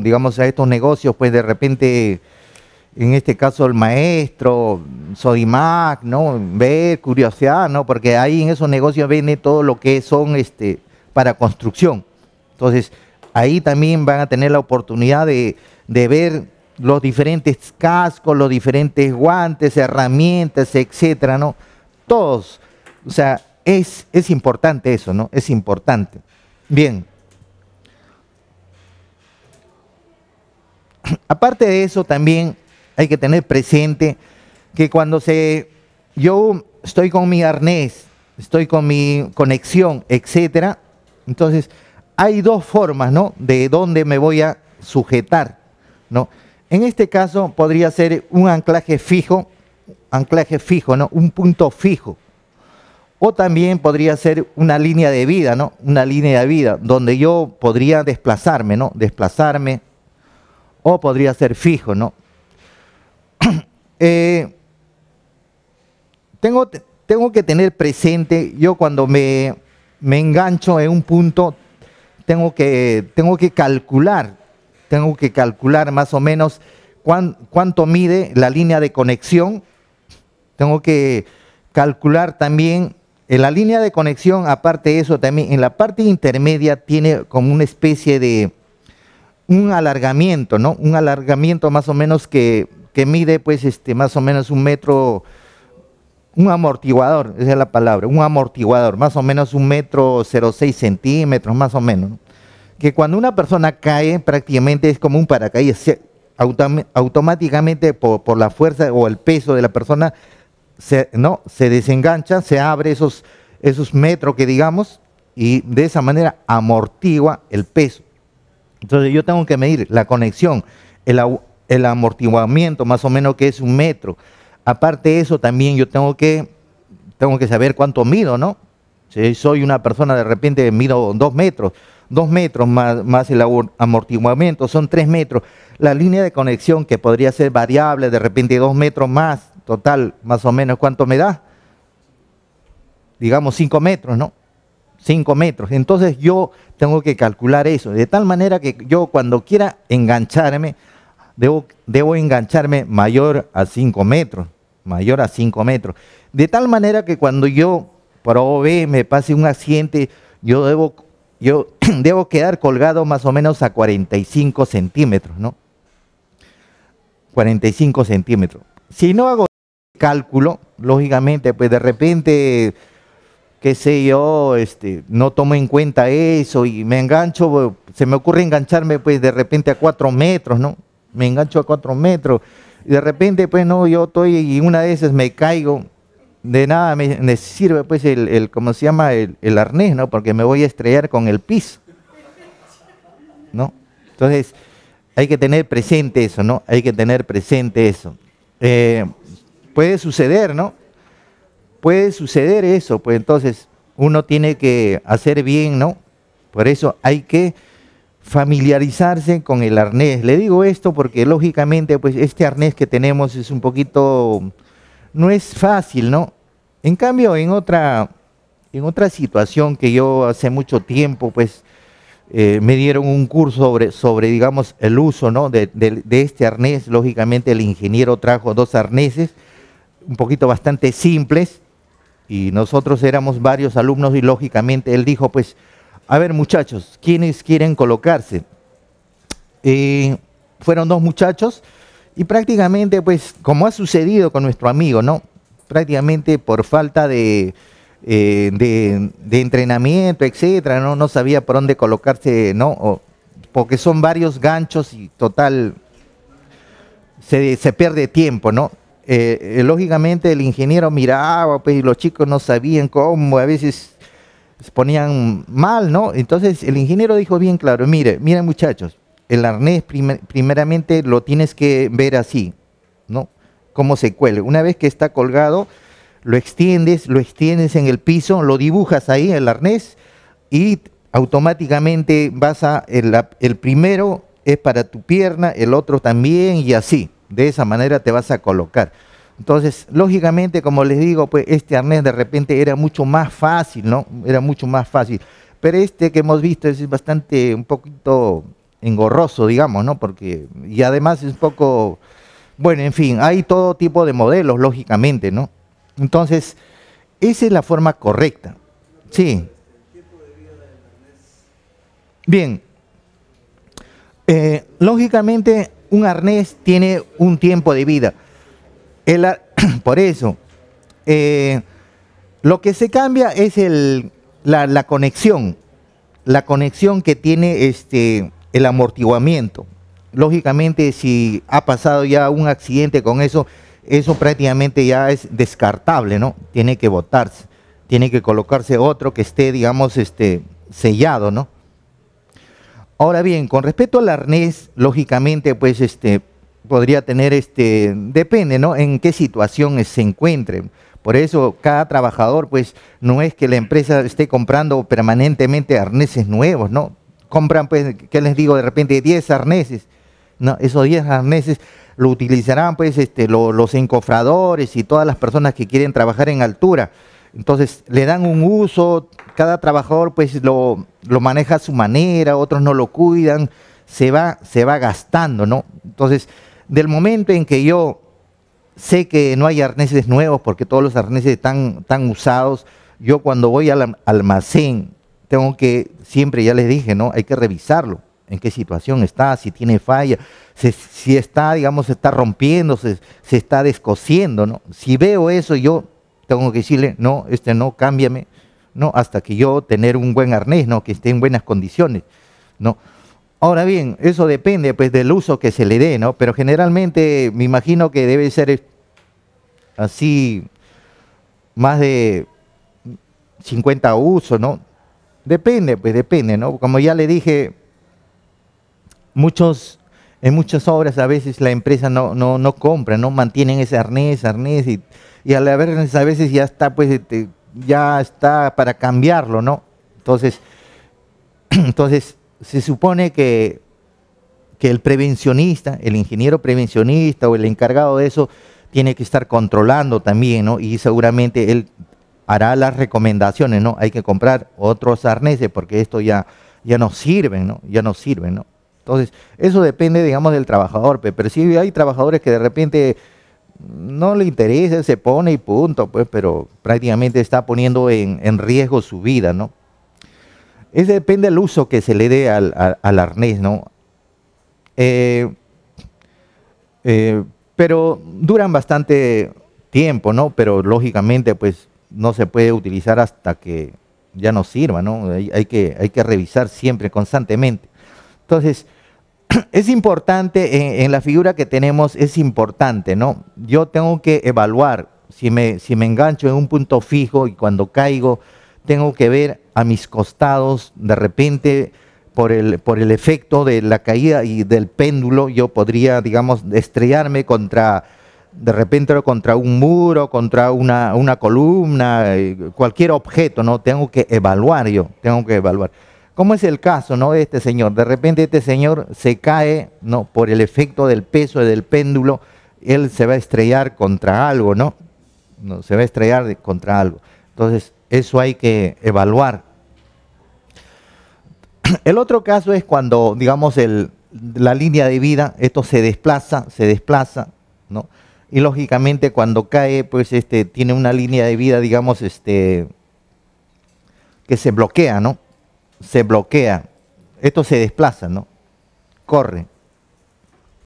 digamos, a estos negocios, pues de repente, en este caso el maestro, Sodimac, ¿no? Ver, curiosidad, ¿no? Porque ahí en esos negocios viene todo lo que son este, para construcción. Entonces, ahí también van a tener la oportunidad de, ver los diferentes cascos, los diferentes guantes, herramientas, etcétera, ¿no? Todos. O sea, es, es importante eso, ¿no? Es importante. Bien. Aparte de eso, también hay que tener presente que cuando se, yo estoy con mi arnés, estoy con mi conexión, etcétera, entonces hay dos formas, ¿no? De dónde me voy a sujetar, ¿no? En este caso podría ser un anclaje fijo, anclaje fijo, ¿no? Un punto fijo. O también podría ser una línea de vida, ¿no? Una línea de vida donde yo podría desplazarme, ¿no? Desplazarme, o podría ser fijo, ¿no? Eh, tengo, tengo, que tener presente, yo cuando me, engancho en un punto, tengo que, tengo que calcular, tengo que calcular más o menos cuánto mide la línea de conexión, tengo que calcular también en la línea de conexión, aparte de eso, también en la parte intermedia tiene como una especie de, un alargamiento, ¿no? Un alargamiento más o menos que, mide pues este, más o menos un metro, un amortiguador, esa es la palabra, un amortiguador, más o menos un metro 06 centímetros, más o menos. Que cuando una persona cae prácticamente es como un paracaídas, automáticamente por, la fuerza o el peso de la persona se, ¿no? se desengancha, se abre esos, esos metros que digamos y de esa manera amortigua el peso. Entonces yo tengo que medir la conexión, el, amortiguamiento más o menos que es un metro. Aparte de eso también yo tengo que, tengo que saber cuánto mido, ¿no? Si soy una persona de repente mido dos metros, dos metros más el amortiguamiento son tres metros. La línea de conexión que podría ser variable, de repente dos metros más, total, más o menos, ¿cuánto me da? Digamos cinco metros, ¿no? 5 metros. Entonces yo tengo que calcular eso, de tal manera que yo cuando quiera engancharme, debo, debo engancharme mayor a 5 metros, mayor a 5 metros. De tal manera que cuando yo probé, me pase un accidente, yo debo, yo debo quedar colgado más o menos a 45 centímetros, ¿no? 45 centímetros. Si no hago cálculo, lógicamente, pues de repente qué sé yo, este, no tomo en cuenta eso y me engancho, se me ocurre engancharme pues de repente a cuatro metros, ¿no? Me engancho a cuatro metros y de repente pues no, yo estoy y una de esas me caigo, de nada me, sirve pues el, ¿cómo se llama? El, arnés, ¿no? Porque me voy a estrellar con el piso, ¿no? Entonces hay que tener presente eso, ¿no? Hay que tener presente eso. Eh, puede suceder, ¿no? puede suceder eso, pues entonces uno tiene que hacer bien, ¿no? Por eso hay que familiarizarse con el arnés. Le digo esto porque lógicamente pues este arnés que tenemos es un poquito no es fácil, ¿no? En cambio en otra en otra situación que yo hace mucho tiempo pues eh, me dieron un curso sobre, sobre digamos el uso ¿no? de, de este arnés, lógicamente el ingeniero trajo dos arneses un poquito bastante simples y nosotros éramos varios alumnos y lógicamente él dijo, pues, a ver muchachos, ¿quiénes quieren colocarse? Eh, fueron dos muchachos y prácticamente, pues, como ha sucedido con nuestro amigo, ¿no? Prácticamente por falta de, eh, entrenamiento, etcétera, ¿no? No sabía por dónde colocarse, ¿no? porque son varios ganchos y total, se, se pierde tiempo, ¿no? Eh, eh, lógicamente el ingeniero miraba, pues, y los chicos no sabían cómo, a veces se ponían mal, ¿no? Entonces el ingeniero dijo bien claro, mire, miren muchachos, el arnés primeramente lo tienes que ver así, ¿no? Cómo se cuele. Una vez que está colgado, lo extiendes, lo extiendes en el piso, lo dibujas ahí, el arnés, y automáticamente vas a, el primero es para tu pierna, el otro también, y así. De esa manera te vas a colocar. Entonces, lógicamente, como les digo, pues este arnés de repente era mucho más fácil, ¿no? Era mucho más fácil. Pero este que hemos visto es bastante, un poquito engorroso, digamos, ¿no? Porque, y además es un poco, bueno, en fin, hay todo tipo de modelos, lógicamente, ¿no? Entonces, esa es la forma correcta. Sí. Bien. Eh, lógicamente, un arnés tiene un tiempo de vida. por eso, eh, lo que se cambia es la, conexión, la conexión que tiene este, el amortiguamiento. Lógicamente, si ha pasado ya un accidente con eso, eso prácticamente ya es descartable, ¿no? Tiene que botarse, tiene que colocarse otro que esté, digamos, este, sellado, ¿no? Ahora bien, con respecto al arnés, lógicamente, pues este podría tener este depende, ¿no? En qué situación se encuentre. Por eso cada trabajador, pues no es que la empresa esté comprando permanentemente arneses nuevos, ¿no? Compran, pues, ¿qué les digo? De repente 10 arneses. No, esos 10 arneses lo utilizarán, pues, este, los encofradores y todas las personas que quieren trabajar en altura. Entonces le dan un uso, cada trabajador pues lo, lo maneja a su manera, otros no lo cuidan, se va, se va gastando, ¿no? Entonces, del momento en que yo sé que no hay arneses nuevos porque todos los arneses están tan usados, yo cuando voy al almacén tengo que, siempre ya les dije, ¿no? Hay que revisarlo, en qué situación está, si tiene falla, si, está, digamos, se está rompiendo, se, se está descosiendo, ¿no? Si veo eso, yo tengo que decirle, no, este no, cámbiame, no, hasta que yo tener un buen arnés, no, que esté en buenas condiciones, no. Ahora bien, eso depende pues del uso que se le dé, ¿no? Pero generalmente me imagino que debe ser así más de 50 usos, ¿no? Depende, pues depende, ¿no? Como ya le dije, muchos, en muchas obras a veces la empresa no, no, no compra, no mantienen ese arnés, arnés y y a la a veces ya está, pues, este, ya está para cambiarlo, ¿no? Entonces, entonces se supone que, que el prevencionista, el ingeniero prevencionista o el encargado de eso, tiene que estar controlando también, ¿no? Y seguramente él hará las recomendaciones, ¿no? Hay que comprar otros arneses porque esto ya, ya no sirve, ¿no? Ya no sirven, ¿no? Entonces, eso depende, digamos, del trabajador, pero si hay trabajadores que de repente no le interesa, se pone y punto, pues, pero prácticamente está poniendo en, riesgo su vida, ¿no? Ese depende del uso que se le dé al, arnés, ¿no? Eh, eh, pero duran bastante tiempo, ¿no? Pero lógicamente, pues, no se puede utilizar hasta que ya no sirva, ¿no? Hay, que, hay que revisar siempre, constantemente. Entonces, es importante en, la figura que tenemos, es importante, ¿no? Yo tengo que evaluar si me, si me engancho en un punto fijo y cuando caigo, tengo que ver a mis costados, de repente por el, por el efecto de la caída y del péndulo, yo podría, digamos, estrellarme contra, de repente contra un muro, contra una, una columna, eh, cualquier objeto, ¿no? Tengo que evaluar yo, tengo que evaluar. ¿Cómo es el caso ¿no? de este señor? De repente este señor se cae ¿no? por el efecto del peso del péndulo, él se va a estrellar contra algo, ¿no? no se va a estrellar contra algo. Entonces, eso hay que evaluar. El otro caso es cuando, digamos, el, la línea de vida, esto se desplaza, se desplaza, ¿no? Y lógicamente cuando cae, pues este, tiene una línea de vida, digamos, este, que se bloquea, ¿no? se bloquea, esto se desplaza, ¿no? Corre.